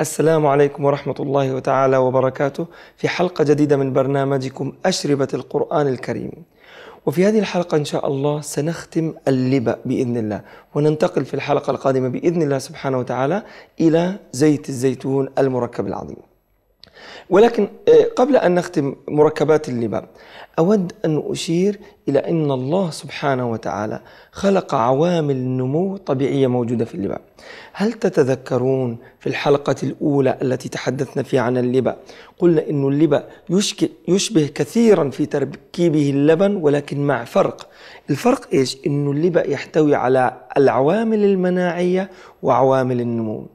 السلام عليكم ورحمة الله تعالى وبركاته في حلقة جديدة من برنامجكم أشربة القرآن الكريم. وفي هذه الحلقة إن شاء الله سنختم اللبأ بإذن الله وننتقل في الحلقة القادمة بإذن الله سبحانه وتعالى إلى زيت الزيتون المركب العظيم. ولكن آه، قبل أن نختم مركبات اللباب أود أن أشير إلى أن الله سبحانه وتعالى خلق عوامل نمو طبيعية موجودة في اللباب هل تتذكرون في الحلقة الأولى التي تحدثنا فيها عن اللبا قلنا أن اللبا يشبه كثيرا في تركيبه اللبن ولكن مع فرق الفرق إيش؟ أن اللبا يحتوي على العوامل المناعية وعوامل النمو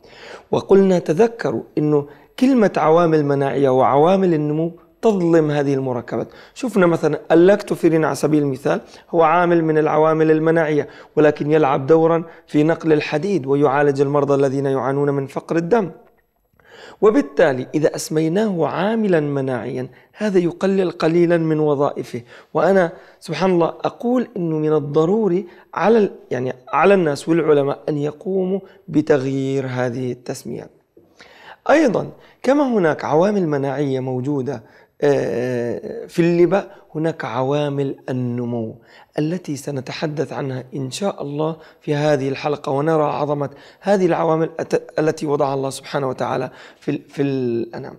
وقلنا تذكروا أنه كلمة عوامل مناعية وعوامل النمو تظلم هذه المركبات شفنا مثلا اللاكتوفيرين على سبيل المثال هو عامل من العوامل المناعية ولكن يلعب دورا في نقل الحديد ويعالج المرضى الذين يعانون من فقر الدم وبالتالي إذا أسميناه عاملا مناعيا هذا يقلل قليلا من وظائفه وأنا سبحان الله أقول أنه من الضروري على, يعني على الناس والعلماء أن يقوموا بتغيير هذه التسميات أيضا كما هناك عوامل مناعية موجودة آه، آه، في اللباء هناك عوامل النمو التي سنتحدث عنها إن شاء الله في هذه الحلقة ونرى عظمة هذه العوامل التي وضعها الله سبحانه وتعالى في, في الأنام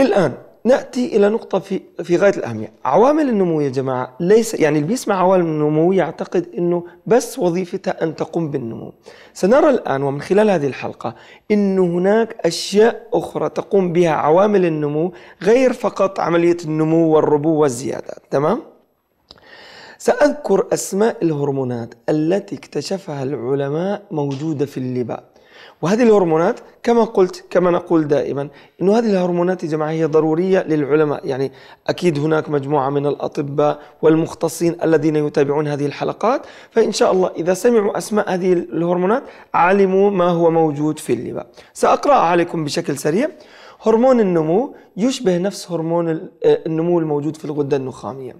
الآن ناتي الى نقطه في في غايه الاهميه عوامل النمو يا جماعه ليس يعني اللي بيسمع عوامل النمو يعتقد انه بس وظيفتها ان تقوم بالنمو سنرى الان ومن خلال هذه الحلقه ان هناك اشياء اخرى تقوم بها عوامل النمو غير فقط عمليه النمو والربو والزياده تمام ساذكر اسماء الهرمونات التي اكتشفها العلماء موجوده في اللباء وهذه الهرمونات كما قلت كما نقول دائما انه هذه الهرمونات يا جماعه هي ضروريه للعلماء يعني اكيد هناك مجموعه من الاطباء والمختصين الذين يتابعون هذه الحلقات فان شاء الله اذا سمعوا اسماء هذه الهرمونات علموا ما هو موجود في اللباء ساقرا عليكم بشكل سريع هرمون النمو يشبه نفس هرمون آه، النمو الموجود في الغده النخاميه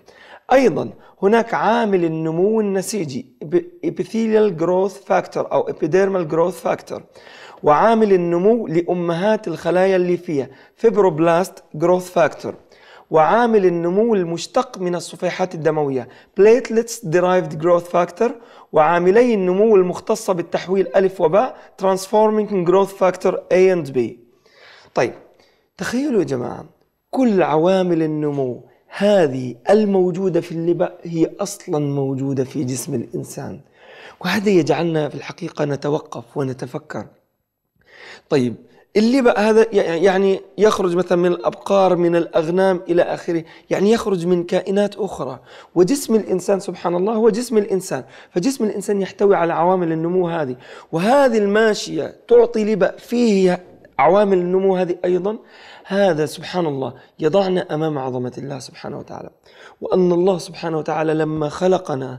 أيضا هناك عامل النمو النسيجي epithelial growth factor أو epidermal growth factor وعامل النمو لأمهات الخلايا الليفية fibroblast growth factor وعامل النمو المشتق من الصفيحات الدموية platelets derived growth factor وعاملي النمو المختصة بالتحويل ألف وباء transforming growth factor A and B طيب تخيلوا يا جماعة كل عوامل النمو هذه الموجودة في اللبأ هي أصلا موجودة في جسم الإنسان وهذا يجعلنا في الحقيقة نتوقف ونتفكر طيب اللبأ هذا يعني يخرج مثلا من الأبقار من الأغنام إلى آخره يعني يخرج من كائنات أخرى وجسم الإنسان سبحان الله هو جسم الإنسان فجسم الإنسان يحتوي على عوامل النمو هذه وهذه الماشية تعطي لبأ فيه عوامل النمو هذه أيضا هذا سبحان الله يضعنا امام عظمه الله سبحانه وتعالى وان الله سبحانه وتعالى لما خلقنا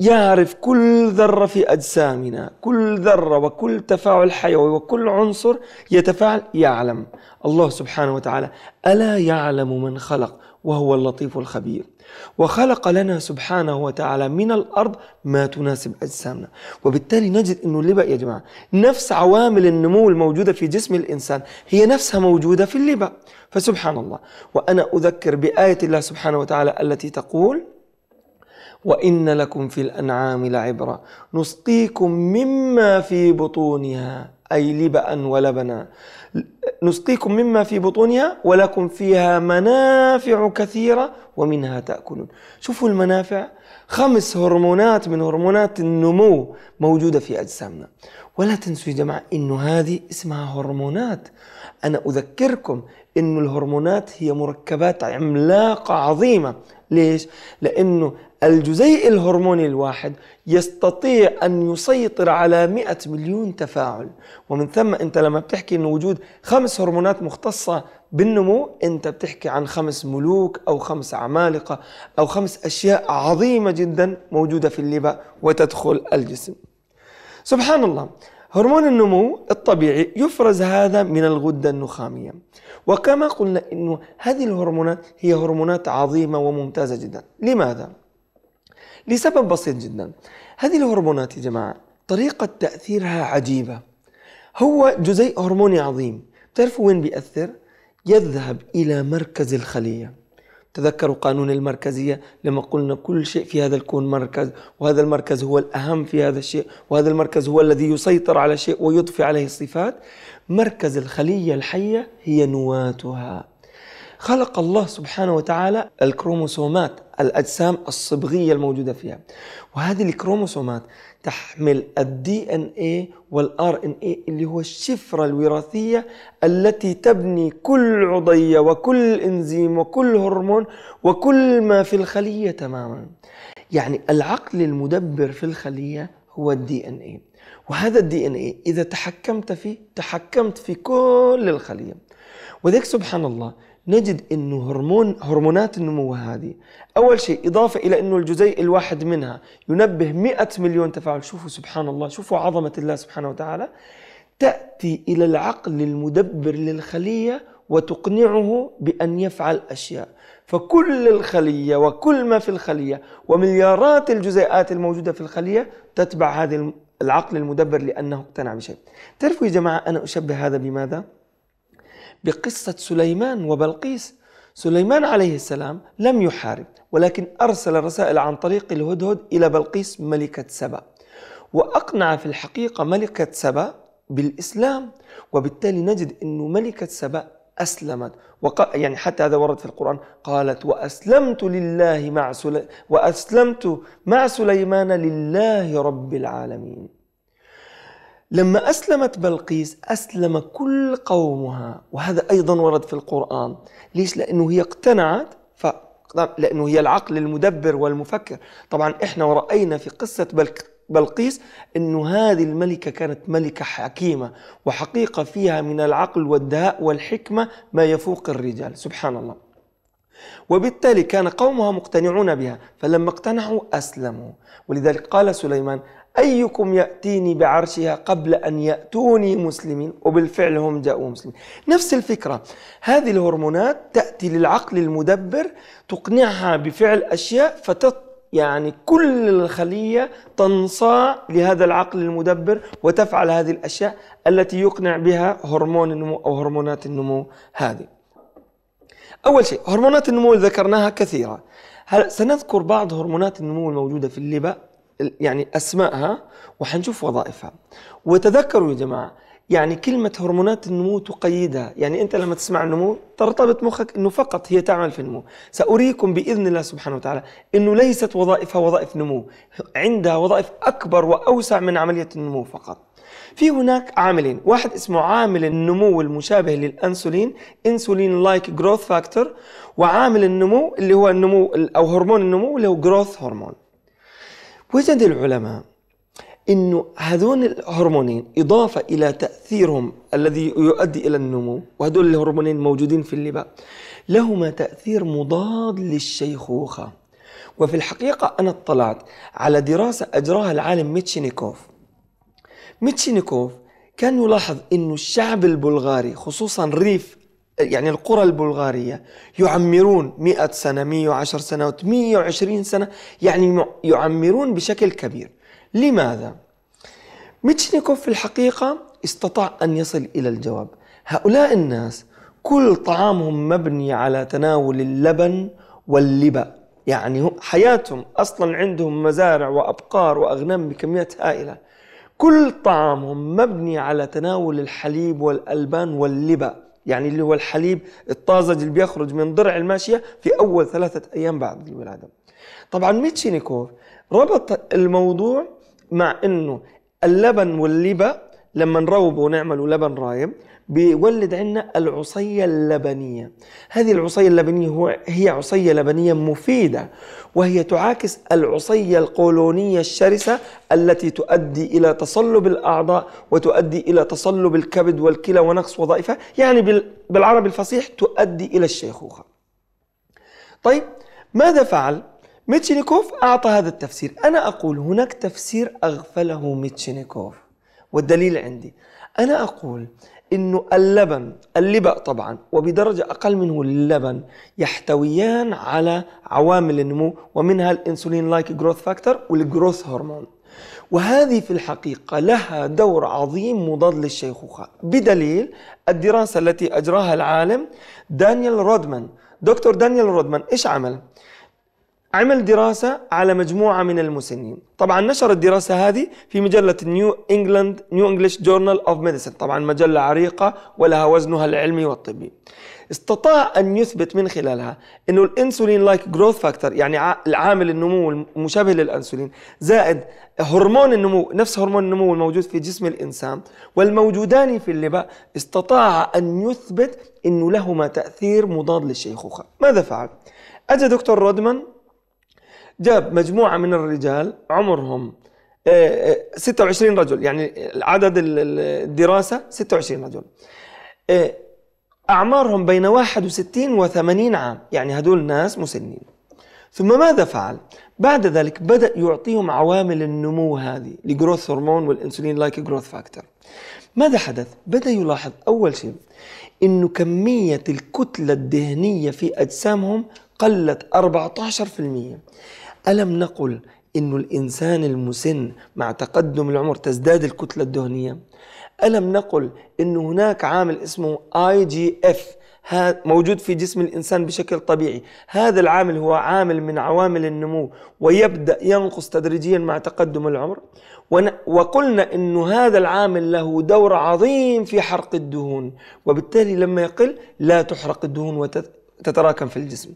يعرف كل ذرة في أجسامنا كل ذرة وكل تفاعل حيوي وكل عنصر يتفاعل يعلم الله سبحانه وتعالى ألا يعلم من خلق وهو اللطيف الخبير وخلق لنا سبحانه وتعالى من الأرض ما تناسب أجسامنا وبالتالي نجد أنه اللبا يا جماعة نفس عوامل النمو الموجودة في جسم الإنسان هي نفسها موجودة في اللبا فسبحان الله وأنا أذكر بآية الله سبحانه وتعالى التي تقول وإن لكم في الأنعام لعبرة نسقيكم مما في بطونها أي لبأ ولبنا نسقيكم مما في بطونها ولكم فيها منافع كثيرة ومنها تأكلون شوفوا المنافع خمس هرمونات من هرمونات النمو موجودة في أجسامنا ولا تنسوا يا جماعة إنه هذه اسمها هرمونات أنا أذكركم إنه الهرمونات هي مركبات عملاقة عظيمة ليش؟ لأنه الجزيء الهرموني الواحد يستطيع أن يسيطر على 100 مليون تفاعل ومن ثم أنت لما بتحكي أن وجود خمس هرمونات مختصة بالنمو أنت بتحكي عن خمس ملوك أو خمس عمالقة أو خمس أشياء عظيمة جدا موجودة في اللباء وتدخل الجسم سبحان الله هرمون النمو الطبيعي يفرز هذا من الغدة النخامية وكما قلنا أن هذه الهرمونات هي هرمونات عظيمة وممتازة جدا لماذا؟ لسبب بسيط جدا هذه الهرمونات يا جماعة طريقة تأثيرها عجيبة هو جزيء هرموني عظيم تعرفوا وين بيأثر؟ يذهب إلى مركز الخلية تذكروا قانون المركزية لما قلنا كل شيء في هذا الكون مركز وهذا المركز هو الأهم في هذا الشيء وهذا المركز هو الذي يسيطر على شيء ويضفي عليه الصفات مركز الخلية الحية هي نواتها خلق الله سبحانه وتعالى الكروموسومات الأجسام الصبغية الموجودة فيها وهذه الكروموسومات تحمل الدي ان اي والار ان اي اللي هو الشفرة الوراثية التي تبني كل عضية وكل انزيم وكل هرمون وكل ما في الخلية تماما يعني العقل المدبر في الخلية هو الدي ان اي وهذا الدي ان اي اذا تحكمت فيه تحكمت في كل الخلية وذلك سبحان الله نجد انه هرمون هرمونات النمو هذه اول شيء اضافه الى انه الجزيء الواحد منها ينبه 100 مليون تفاعل شوفوا سبحان الله شوفوا عظمه الله سبحانه وتعالى تاتي الى العقل المدبر للخليه وتقنعه بان يفعل اشياء فكل الخليه وكل ما في الخليه ومليارات الجزيئات الموجوده في الخليه تتبع هذه العقل المدبر لانه اقتنع بشيء تعرفوا يا جماعه انا اشبه هذا بماذا بقصة سليمان وبلقيس سليمان عليه السلام لم يحارب ولكن أرسل رسائل عن طريق الهدهد إلى بلقيس ملكة سبأ وأقنع في الحقيقة ملكة سبأ بالإسلام وبالتالي نجد أن ملكة سبأ أسلمت وق... يعني حتى هذا ورد في القرآن قالت وأسلمت لله مع سلي... وأسلمت مع سليمان لله رب العالمين لما أسلمت بلقيس أسلم كل قومها وهذا أيضا ورد في القرآن ليش؟ لأنه هي اقتنعت ف... لأنه هي العقل المدبر والمفكر طبعا إحنا ورأينا في قصة بلق... بلقيس أنه هذه الملكة كانت ملكة حكيمة وحقيقة فيها من العقل والدهاء والحكمة ما يفوق الرجال سبحان الله وبالتالي كان قومها مقتنعون بها فلما اقتنعوا أسلموا ولذلك قال سليمان أيكم يأتيني بعرشها قبل أن يأتوني مسلمين وبالفعل هم جاءوا مسلمين نفس الفكرة هذه الهرمونات تأتي للعقل المدبر تقنعها بفعل أشياء فتط يعني كل الخلية تنصاع لهذا العقل المدبر وتفعل هذه الأشياء التي يقنع بها هرمون النمو أو هرمونات النمو هذه أول شيء هرمونات النمو اللي ذكرناها كثيرة هل سنذكر بعض هرمونات النمو الموجودة في اللباء يعني اسمائها وحنشوف وظائفها وتذكروا يا جماعه يعني كلمة هرمونات النمو تقيدها يعني أنت لما تسمع النمو ترتبط مخك أنه فقط هي تعمل في النمو سأريكم بإذن الله سبحانه وتعالى أنه ليست وظائفها وظائف نمو عندها وظائف أكبر وأوسع من عملية النمو فقط في هناك عاملين واحد اسمه عامل النمو المشابه للأنسولين انسولين لايك جروث فاكتور وعامل النمو اللي هو النمو أو هرمون النمو اللي هو جروث هرمون وجد العلماء انه هذول الهرمونين اضافه الى تاثيرهم الذي يؤدي الى النمو وهذول الهرمونين موجودين في اللباء لهما تاثير مضاد للشيخوخه وفي الحقيقه انا اطلعت على دراسه اجراها العالم ميتشينيكوف ميتشينيكوف كان يلاحظ انه الشعب البلغاري خصوصا ريف يعني القرى البلغارية يعمرون 100 سنة 110 سنة 120 سنة يعني يعمرون بشكل كبير لماذا؟ ميتشنيكوف في الحقيقة استطاع أن يصل إلى الجواب هؤلاء الناس كل طعامهم مبني على تناول اللبن واللبا يعني حياتهم أصلا عندهم مزارع وأبقار وأغنام بكميات هائلة كل طعامهم مبني على تناول الحليب والألبان واللبا يعني اللي هو الحليب الطازج اللي بيخرج من ضرع الماشية في أول ثلاثة أيام بعد الولادة طبعا ميتشينيكوف ربط الموضوع مع أنه اللبن واللبا لما نروبه ونعمله لبن رايب بيولد عندنا العصية اللبنية هذه العصية اللبنية هو هي عصية لبنية مفيدة وهي تعاكس العصية القولونية الشرسة التي تؤدي إلى تصلب الأعضاء وتؤدي إلى تصلب الكبد والكلى ونقص وظائفها يعني بالعربي الفصيح تؤدي إلى الشيخوخة طيب ماذا فعل؟ ميتشينيكوف أعطى هذا التفسير أنا أقول هناك تفسير أغفله ميتشينيكوف والدليل عندي أنا أقول انه اللبن اللبق طبعا وبدرجه اقل منه اللبن يحتويان على عوامل النمو ومنها الانسولين لايك جروث فاكتور والجروث هرمون وهذه في الحقيقة لها دور عظيم مضاد للشيخوخة بدليل الدراسة التي أجراها العالم دانيال رودمان دكتور دانيال رودمان إيش عمل؟ عمل دراسة على مجموعة من المسنين طبعا نشر الدراسة هذه في مجلة نيو انجلاند نيو انجلش جورنال اوف ميديسن طبعا مجلة عريقة ولها وزنها العلمي والطبي استطاع أن يثبت من خلالها أنه الإنسولين لايك جروث فاكتور يعني العامل النمو المشابه للأنسولين زائد هرمون النمو نفس هرمون النمو الموجود في جسم الإنسان والموجودان في اللباء استطاع أن يثبت أنه لهما تأثير مضاد للشيخوخة ماذا فعل؟ اجى دكتور رودمان جاب مجموعة من الرجال عمرهم 26 آه، آه، رجل يعني عدد الدراسة 26 رجل آه، أعمارهم بين 61 و 80 عام يعني هدول ناس مسنين ثم ماذا فعل؟ بعد ذلك بدأ يعطيهم عوامل النمو هذه الجروث هرمون والإنسولين لايك جروث فاكتور ماذا حدث؟ بدأ يلاحظ أول شيء أنه كمية الكتلة الدهنية في أجسامهم قلت 14% ألم نقل أن الإنسان المسن مع تقدم العمر تزداد الكتلة الدهنية ألم نقل أن هناك عامل اسمه اي جي اف موجود في جسم الإنسان بشكل طبيعي هذا العامل هو عامل من عوامل النمو ويبدأ ينقص تدريجيا مع تقدم العمر وقلنا أن هذا العامل له دور عظيم في حرق الدهون وبالتالي لما يقل لا تحرق الدهون وتتراكم في الجسم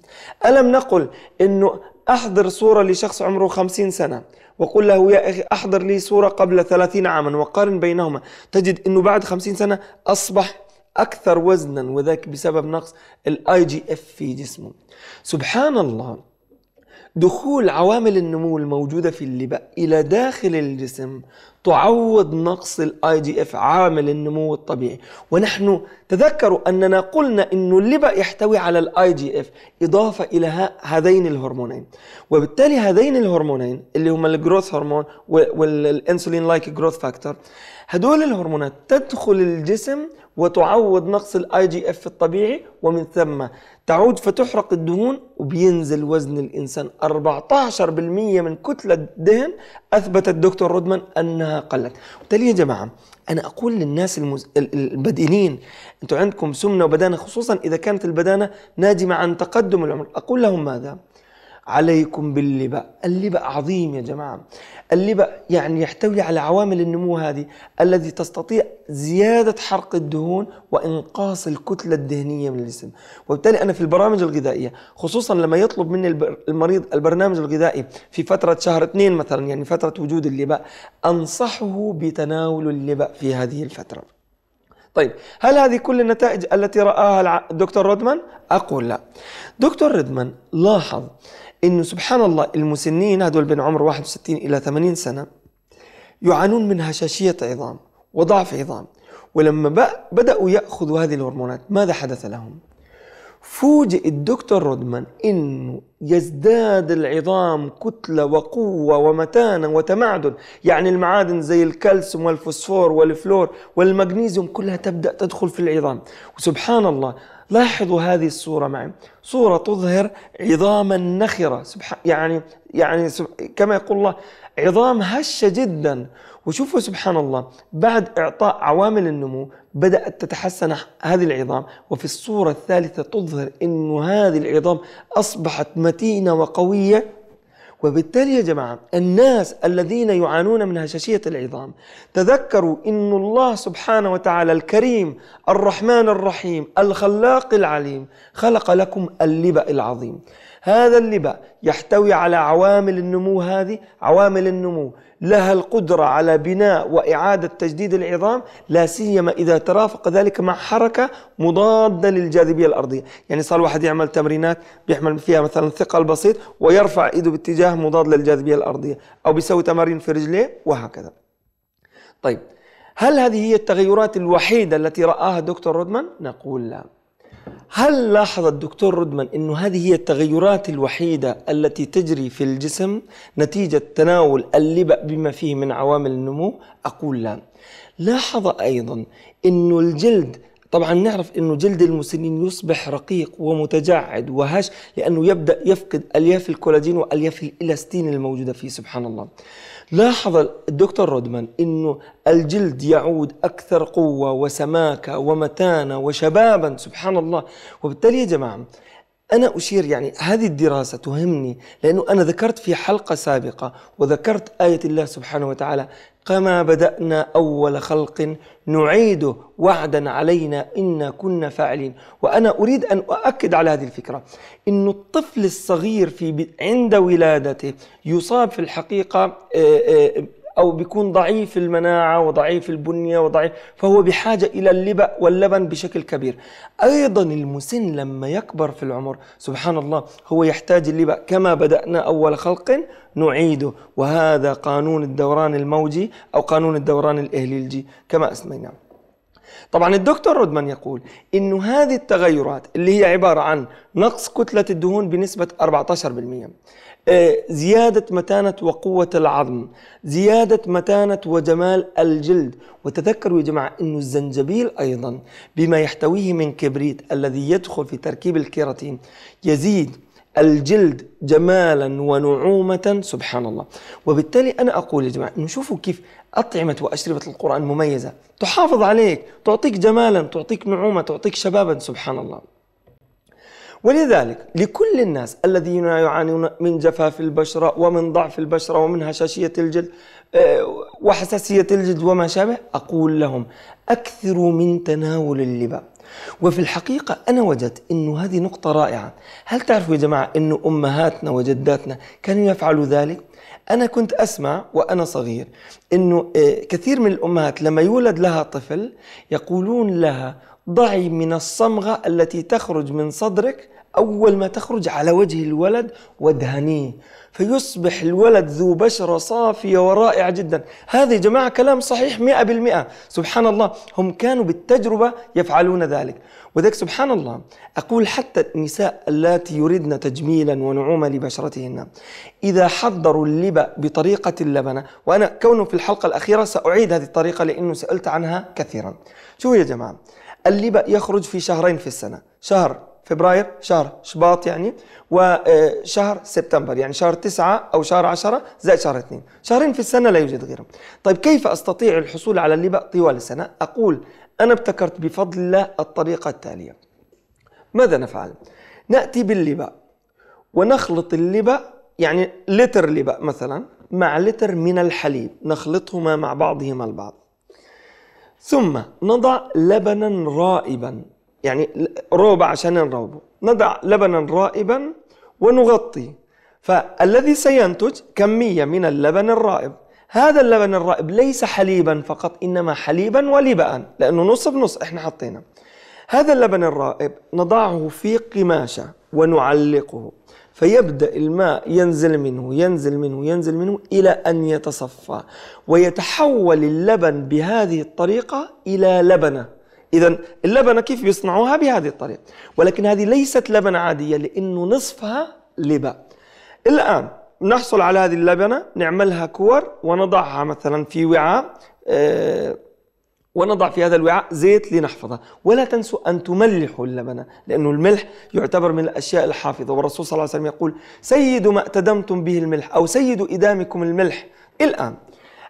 ألم نقل أنه أحضر صورة لشخص عمره خمسين سنة وقل له يا أخي أحضر لي صورة قبل ثلاثين عاما وقارن بينهما تجد أنه بعد خمسين سنة أصبح أكثر وزنا وذاك بسبب نقص الاي جي اف في جسمه سبحان الله دخول عوامل النمو الموجودة في اللبق إلى داخل الجسم تعوض نقص الاي جي اف عامل النمو الطبيعي ونحن تذكروا أننا قلنا أن اللبق يحتوي على الاي جي اف إضافة إلى هذين الهرمونين وبالتالي هذين الهرمونين اللي هما الجروث هرمون والانسولين لايك جروث فاكتور هدول الهرمونات تدخل الجسم وتعوض نقص الاي جي اف الطبيعي ومن ثم تعود فتحرق الدهون وبينزل وزن الانسان 14% من كتله الدهن اثبت الدكتور رودمان انها قلت وبالتالي يا جماعه انا اقول للناس المز... البدينين انتم عندكم سمنه وبدانه خصوصا اذا كانت البدانه ناجمه عن تقدم العمر اقول لهم ماذا عليكم باللبا اللبا عظيم يا جماعة اللبا يعني يحتوي على عوامل النمو هذه الذي تستطيع زيادة حرق الدهون وإنقاص الكتلة الدهنية من الجسم وبالتالي أنا في البرامج الغذائية خصوصا لما يطلب مني المريض البرنامج الغذائي في فترة شهر اثنين مثلا يعني فترة وجود اللبا أنصحه بتناول اللبا في هذه الفترة طيب هل هذه كل النتائج التي رآها الدكتور رودمان؟ أقول لا دكتور رودمان لاحظ انه سبحان الله المسنين هذول بين عمر 61 الى 80 سنه يعانون من هشاشيه عظام وضعف عظام ولما بداوا ياخذوا هذه الهرمونات ماذا حدث لهم؟ فوجئ الدكتور رودمان انه يزداد العظام كتله وقوه ومتانه وتمعدن، يعني المعادن زي الكالسيوم والفوسفور والفلور والمغنيزيوم كلها تبدا تدخل في العظام، وسبحان الله لاحظوا هذه الصورة معي صورة تظهر عظاما نخرة سبحان يعني يعني كما يقول الله عظام هشة جدا وشوفوا سبحان الله بعد إعطاء عوامل النمو بدأت تتحسن هذه العظام وفي الصورة الثالثة تظهر أن هذه العظام أصبحت متينة وقوية وبالتالي يا جماعة الناس الذين يعانون من هشاشية العظام تذكروا إن الله سبحانه وتعالى الكريم الرحمن الرحيم الخلاق العليم خلق لكم اللبأ العظيم هذا اللباء يحتوي على عوامل النمو هذه عوامل النمو لها القدرة على بناء وإعادة تجديد العظام لا سيما إذا ترافق ذلك مع حركة مضادة للجاذبية الأرضية يعني صار الواحد يعمل تمرينات بيحمل فيها مثلا ثقل بسيط ويرفع إيده باتجاه مضاد للجاذبية الأرضية أو بيسوي تمارين في رجليه وهكذا طيب هل هذه هي التغيرات الوحيدة التي رآها دكتور رودمان؟ نقول لا هل لاحظ الدكتور رودمان أن هذه هي التغيرات الوحيدة التي تجري في الجسم نتيجة تناول اللبأ بما فيه من عوامل النمو؟ أقول لا لاحظ أيضا أن الجلد طبعا نعرف انه جلد المسنين يصبح رقيق ومتجعد وهش لانه يبدا يفقد الياف الكولاجين والياف الالاستين الموجوده فيه سبحان الله لاحظ الدكتور رودمان انه الجلد يعود اكثر قوه وسماكه ومتانه وشبابا سبحان الله وبالتالي يا جماعه أنا أشير يعني هذه الدراسة تهمني لأنه أنا ذكرت في حلقة سابقة وذكرت آية الله سبحانه وتعالى كما بدأنا أول خلق نعيده وعدا علينا إنا كنا فاعلين وأنا أريد أن أؤكد على هذه الفكرة أن الطفل الصغير في عند ولادته يصاب في الحقيقة آه، آه، أو بيكون ضعيف المناعة وضعيف البنية وضعيف فهو بحاجة إلى اللبأ واللبن بشكل كبير أيضا المسن لما يكبر في العمر سبحان الله هو يحتاج اللبأ كما بدأنا أول خلق نعيده وهذا قانون الدوران الموجي أو قانون الدوران الإهليلجي كما أسميناه طبعا الدكتور رودمان يقول انه هذه التغيرات اللي هي عباره عن نقص كتله الدهون بنسبه 14% إيه، زيادة متانة وقوة العظم زيادة متانة وجمال الجلد وتذكروا يا جماعة أن الزنجبيل أيضا بما يحتويه من كبريت الذي يدخل في تركيب الكيراتين يزيد الجلد جمالا ونعومة سبحان الله وبالتالي أنا أقول يا جماعة نشوفوا كيف أطعمة وأشربة القرآن مميزة تحافظ عليك تعطيك جمالا تعطيك نعومة تعطيك شبابا سبحان الله ولذلك لكل الناس الذين يعانون من جفاف البشرة ومن ضعف البشرة ومن هشاشية الجلد آه، وحساسية الجلد وما شابه أقول لهم أكثروا من تناول اللباء وفي الحقيقة أنا وجدت أنه هذه نقطة رائعة هل تعرفوا يا جماعة أنه أمهاتنا وجداتنا كانوا يفعلوا ذلك؟ أنا كنت أسمع وأنا صغير أنه آه، كثير من الأمهات لما يولد لها طفل يقولون لها ضعي من الصمغة التي تخرج من صدرك أول ما تخرج على وجه الولد وادهنيه فيصبح الولد ذو بشرة صافية ورائعة جدا هذه جماعة كلام صحيح مئة بالمئة سبحان الله هم كانوا بالتجربة يفعلون ذلك وذلك سبحان الله أقول حتى النساء اللاتي يريدن تجميلا ونعومة لبشرتهن إذا حضروا اللبا بطريقة اللبنة وأنا كونه في الحلقة الأخيرة سأعيد هذه الطريقة لأنه سألت عنها كثيرا شو يا جماعة اللبأ يخرج في شهرين في السنة شهر فبراير شهر شباط يعني وشهر آه، سبتمبر يعني شهر تسعة أو شهر عشرة زائد شهر اثنين شهرين في السنة لا يوجد غيرهم طيب كيف أستطيع الحصول على اللبأ طوال السنة أقول أنا ابتكرت بفضل الله الطريقة التالية ماذا نفعل نأتي باللبأ ونخلط اللبأ يعني لتر لبأ مثلا مع لتر من الحليب نخلطهما مع بعضهما البعض ثم نضع لبنا رائبا يعني روب عشان نروبه نضع لبنا رائبا ونغطي فالذي سينتج كمية من اللبن الرائب هذا اللبن الرائب ليس حليبا فقط إنما حليبا ولبأ لأنه نص بنص إحنا حطينا هذا اللبن الرائب نضعه في قماشة ونعلقه فيبدأ الماء ينزل منه ينزل منه ينزل منه إلى أن يتصفى ويتحول اللبن بهذه الطريقة إلى لبنة إذا اللبنة كيف يصنعوها بهذه الطريقة ولكن هذه ليست لبنة عادية لأنه نصفها لباء الآن نحصل على هذه اللبنة نعملها كور ونضعها مثلا في وعاء آه، ونضع في هذا الوعاء زيت لنحفظه ولا تنسوا أن تملحوا اللبن لأنه الملح يعتبر من الأشياء الحافظة والرسول صلى الله عليه وسلم يقول سيد ما اتدمتم به الملح أو سيد إدامكم الملح الآن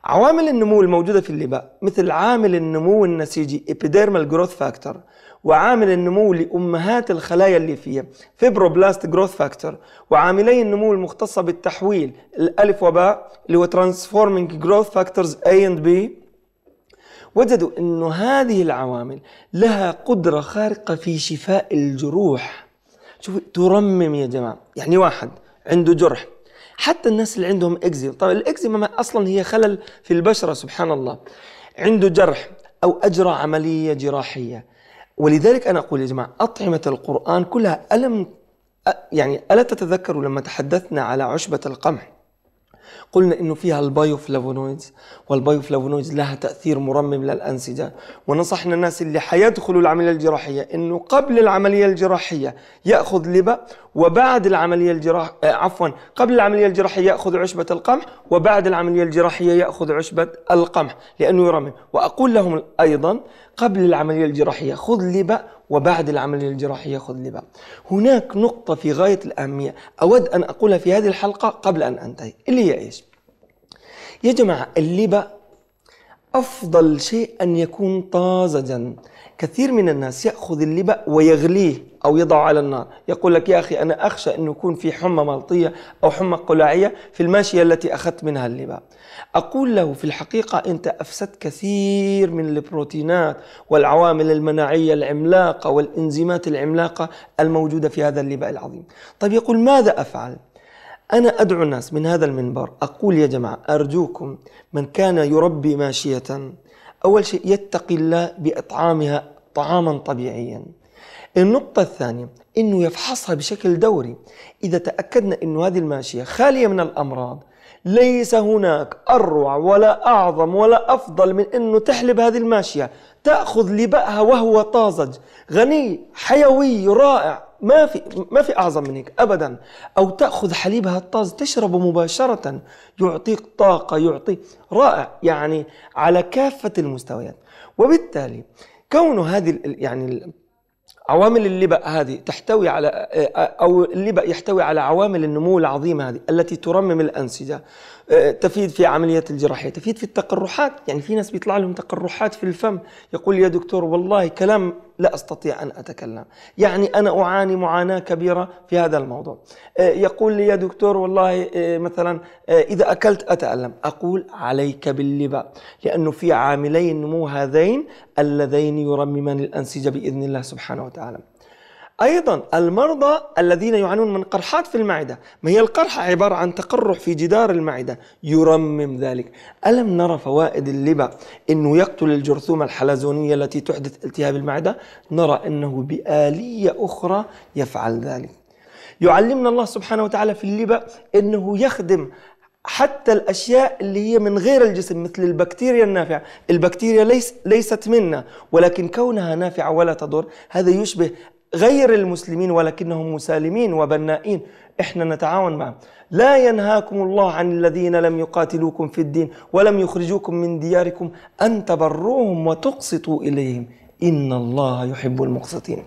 عوامل النمو الموجودة في اللباء مثل عامل النمو النسيجي epidermal growth factor وعامل النمو لأمهات الخلايا اللي فيها فيبروبلاست جروث فاكتور وعاملي النمو المختصة بالتحويل الألف وباء اللي هو transforming growth factors A and B وجدوا أن هذه العوامل لها قدرة خارقة في شفاء الجروح شوف ترمم يا جماعة يعني واحد عنده جرح حتى الناس اللي عندهم اكزيما طبعا الاكزيما اصلا هي خلل في البشره سبحان الله عنده جرح او اجرى عمليه جراحيه ولذلك انا اقول يا جماعه اطعمه القران كلها الم يعني الا تتذكروا لما تحدثنا على عشبه القمح قلنا انه فيها البايوفلافونويدز والبايوفلافونويدز لها تاثير مرمم للانسجه ونصحنا الناس اللي حيدخلوا العمليه الجراحيه انه قبل العمليه الجراحيه ياخذ لبا وبعد العمليه الجراح آه، عفوا قبل العمليه الجراحيه ياخذ عشبه القمح وبعد العمليه الجراحيه ياخذ عشبه القمح لانه يرمم واقول لهم ايضا قبل العملية الجراحية خذ لبا وبعد العملية الجراحية خذ لبا هناك نقطة في غاية الأهمية أود أن أقولها في هذه الحلقة قبل أن أنتهي اللي هي إيش يا جماعة اللبا أفضل شيء أن يكون طازجا كثير من الناس يأخذ اللبا ويغليه أو يضعه على النار يقول لك يا أخي أنا أخشى أن يكون في حمى ملطية أو حمى قلاعية في الماشية التي أخذت منها اللبا أقول له في الحقيقة أنت أفسدت كثير من البروتينات والعوامل المناعية العملاقة والإنزيمات العملاقة الموجودة في هذا اللباء العظيم طيب يقول ماذا أفعل؟ أنا أدعو الناس من هذا المنبر أقول يا جماعة أرجوكم من كان يربي ماشية أول شيء يتقي الله بإطعامها طعاما طبيعيا النقطة الثانية أنه يفحصها بشكل دوري إذا تأكدنا أن هذه الماشية خالية من الأمراض ليس هناك أروع ولا أعظم ولا أفضل من أنه تحلب هذه الماشية تأخذ لبأها وهو طازج غني حيوي رائع ما في ما في اعظم من هيك ابدا او تاخذ حليبها الطاز تشربه مباشره يعطيك طاقه يعطي رائع يعني على كافه المستويات وبالتالي كون هذه يعني عوامل اللبأ هذه تحتوي على أو اللبأ يحتوي على عوامل النمو العظيمة هذه التي ترمم الأنسجة تفيد في عمليات الجراحية تفيد في التقرحات يعني في ناس بيطلع لهم تقرحات في الفم يقول يا دكتور والله كلام لا أستطيع أن أتكلم يعني أنا أعاني معاناة كبيرة في هذا الموضوع آه، يقول لي يا دكتور والله آه، مثلا آه، إذا أكلت أتألم أقول عليك باللباء، لأنه في عاملين النمو هذين اللذين يرممان الأنسجة بإذن الله سبحانه وتعالى أيضا المرضى الذين يعانون من قرحات في المعدة ما هي القرحة عبارة عن تقرح في جدار المعدة يرمم ذلك ألم نرى فوائد اللبا أنه يقتل الجرثومة الحلزونية التي تحدث التهاب المعدة نرى أنه بآلية أخرى يفعل ذلك يعلمنا الله سبحانه وتعالى في اللبا أنه يخدم حتى الاشياء اللي هي من غير الجسم مثل البكتيريا النافعه، البكتيريا ليس ليست منا ولكن كونها نافعه ولا تضر هذا يشبه غير المسلمين ولكنهم مسالمين وبنائين احنا نتعاون معهم لا ينهاكم الله عن الذين لم يقاتلوكم في الدين ولم يخرجوكم من دياركم ان تبروهم وتقسطوا اليهم ان الله يحب المقسطين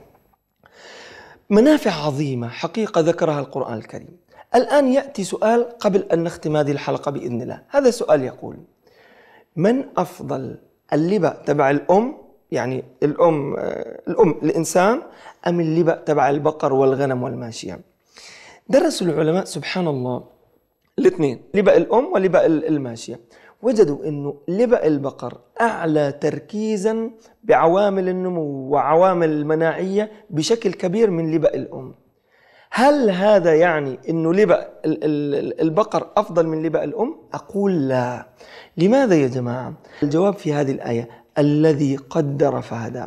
منافع عظيمه حقيقه ذكرها القران الكريم الان ياتي سؤال قبل ان نختم هذه الحلقه باذن الله هذا سؤال يقول من افضل اللبا تبع الام يعني الام آه، الام الانسان أم اللبأ تبع البقر والغنم والماشية درسوا العلماء سبحان الله الاثنين لبأ الأم ولبأ الماشية وجدوا أنه لبأ البقر أعلى تركيزا بعوامل النمو وعوامل المناعية بشكل كبير من لبأ الأم هل هذا يعني أنه لبأ البقر أفضل من لبأ الأم؟ أقول لا لماذا يا جماعة؟ الجواب في هذه الآية الذي قدر فهدى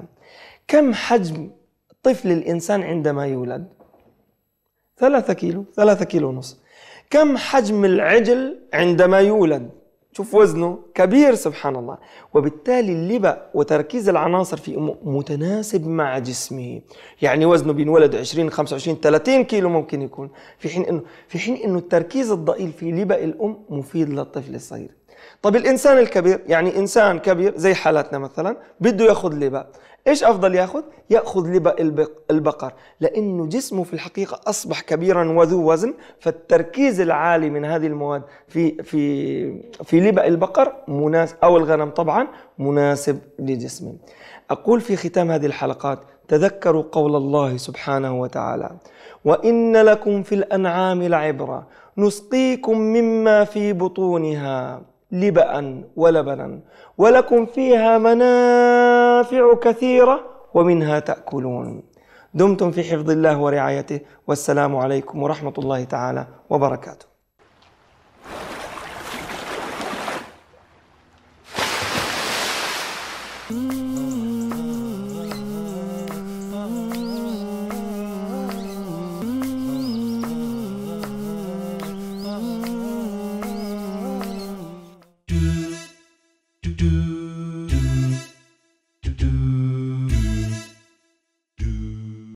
كم حجم طفل الإنسان عندما يولد ثلاثة كيلو ثلاثة كيلو ونص كم حجم العجل عندما يولد شوف وزنه كبير سبحان الله وبالتالي اللبا وتركيز العناصر في أمه متناسب مع جسمه يعني وزنه بينولد 20 25 30 كيلو ممكن يكون في حين انه في حين انه التركيز الضئيل في لبا الام مفيد للطفل الصغير طب الانسان الكبير يعني انسان كبير زي حالاتنا مثلا بده ياخذ لبا ايش افضل ياخذ ياخذ لبا البقر لانه جسمه في الحقيقه اصبح كبيرا وذو وزن فالتركيز العالي من هذه المواد في في في لبا البقر مناسب او الغنم طبعا مناسب لجسمه اقول في ختام هذه الحلقات تذكروا قول الله سبحانه وتعالى وان لكم في الانعام لعبره نسقيكم مما في بطونها لبأ ولبنا ولكم فيها منافع كثيرة ومنها تأكلون دمتم في حفظ الله ورعايته والسلام عليكم ورحمة الله تعالى وبركاته